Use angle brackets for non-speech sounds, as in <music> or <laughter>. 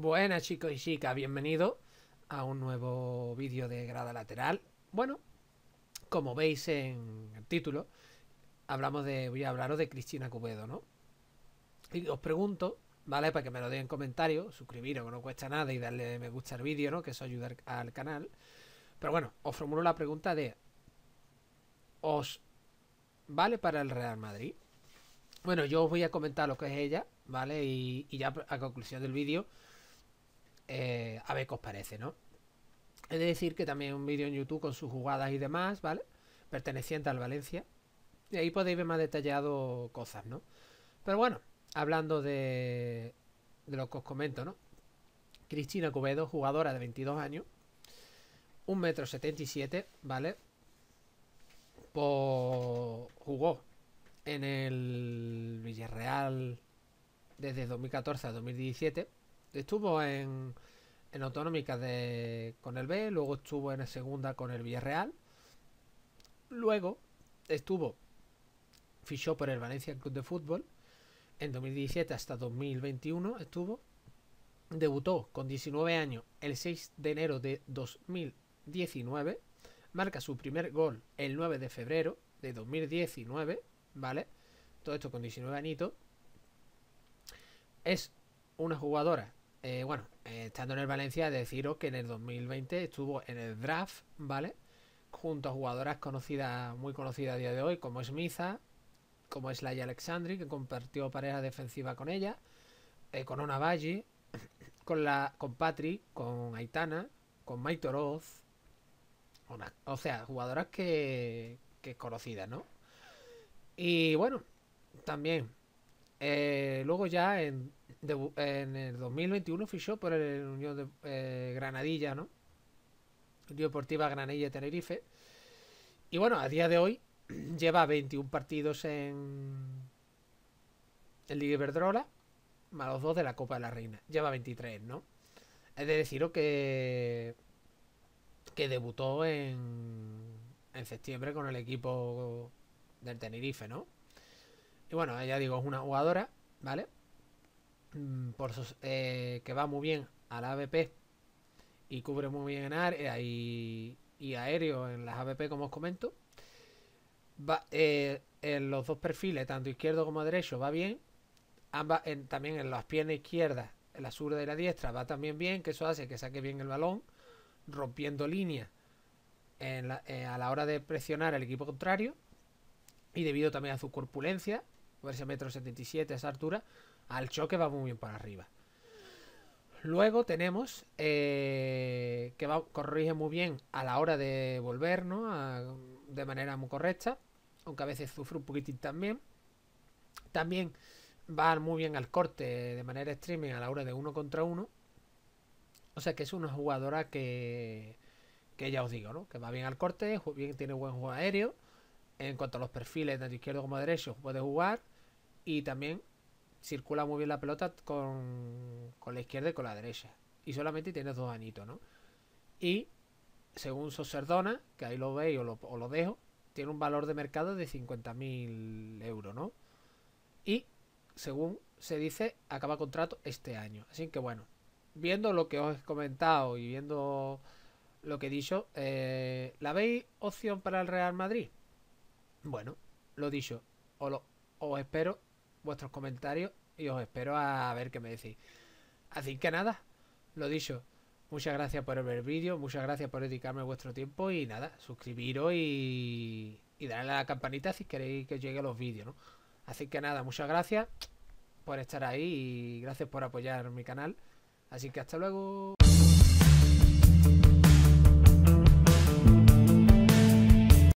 Buenas chicos y chicas, bienvenidos a un nuevo vídeo de grada lateral. Bueno, como veis en el título, hablamos de, voy a hablaros de Cristina Cubedo, ¿no? Y os pregunto, ¿vale? Para que me lo deis en comentarios, suscribiros que no cuesta nada y darle me gusta al vídeo, ¿no? Que eso ayuda al canal. Pero bueno, os formulo la pregunta de, ¿os vale para el Real Madrid? Bueno, yo os voy a comentar lo que es ella, ¿vale? Y, y ya a conclusión del vídeo eh, a ver qué os parece, ¿no? Es decir que también un vídeo en YouTube con sus jugadas y demás, ¿vale? Perteneciente al Valencia. Y ahí podéis ver más detallado cosas, ¿no? Pero bueno, hablando de, de lo que os comento, ¿no? Cristina Cubedo, jugadora de 22 años, 1,77m, ¿vale? Pues, jugó en el Villarreal desde 2014 a 2017 Estuvo en, autonómica con el B, luego estuvo en segunda con el Villarreal, luego estuvo, fichó por el Valencia Club de Fútbol, en 2017 hasta 2021 estuvo, debutó con 19 años el 6 de enero de 2019, marca su primer gol el 9 de febrero de 2019, ¿vale? Todo esto con 19 añitos. Es una jugadora eh, bueno, eh, estando en el Valencia, deciros que en el 2020 estuvo en el draft, ¿vale? Junto a jugadoras conocidas, muy conocidas a día de hoy, como Smitha, como es Laia Alexandri, que compartió pareja defensiva con ella, eh, con Ona Valle, <coughs> con, la, con Patrick, con Aitana, con Maito o sea, jugadoras que, que conocidas, ¿no? Y bueno, también. luego ya en en el 2021 fichó por el Unión de eh, Granadilla, ¿no? Unión Deportiva Granadilla Tenerife. Y bueno, a día de hoy <clears throat> lleva 21 partidos en, El Liga Iberdrola, más los dos de la Copa de la Reina. Lleva 23, ¿no? Es de que, que debutó en, en septiembre con el equipo del Tenerife, ¿no? Y bueno, ya digo, es una jugadora, ¿vale? Mm, por eh, que va muy bien a la ABP y cubre muy bien en área e y, aéreo en las ABP, como os comento. Va, eh, en los dos perfiles, tanto izquierdo como derecho, va bien. Ambas, también en las piernas izquierdas, en la zurda y la diestra, va también bien, que eso hace que saque bien el balón, rompiendo línea eh, a la hora de presionar al equipo contrario. Y debido también a su corpulencia, ese metro 77 a esa altura, al choque va muy bien para arriba. Luego tenemos eh, que corrige muy bien a la hora de volver, ¿no? de manera muy correcta, aunque a veces sufre un poquitín también. También va muy bien al corte de manera streaming a la hora de uno contra uno. O sea que es una jugadora que, que ya os digo, ¿no? Que va bien al corte, bien, tiene buen juego aéreo. En cuanto a los perfiles, tanto izquierdo como derecho, puede jugar. Y también circula muy bien la pelota con, con la izquierda y con la derecha. Y solamente tienes dos añitos, ¿no? Y según Soserdona, que ahí lo veis o lo, dejo, tiene un valor de mercado de 50.000 euros, ¿no? Y según se dice, acaba contrato este año. Así que bueno, viendo lo que os he comentado y viendo lo que he dicho, eh, ¿la veis opción para el Real Madrid? Bueno, lo dicho, o lo, os espero vuestros comentarios y os espero a ver qué me decís. Así que nada, lo dicho. Muchas gracias por ver el vídeo, muchas gracias por dedicarme vuestro tiempo y nada, suscribiros y, y darle a la campanita si queréis que llegue los vídeos, Así que nada, muchas gracias por estar ahí y gracias por apoyar mi canal. Así que hasta luego.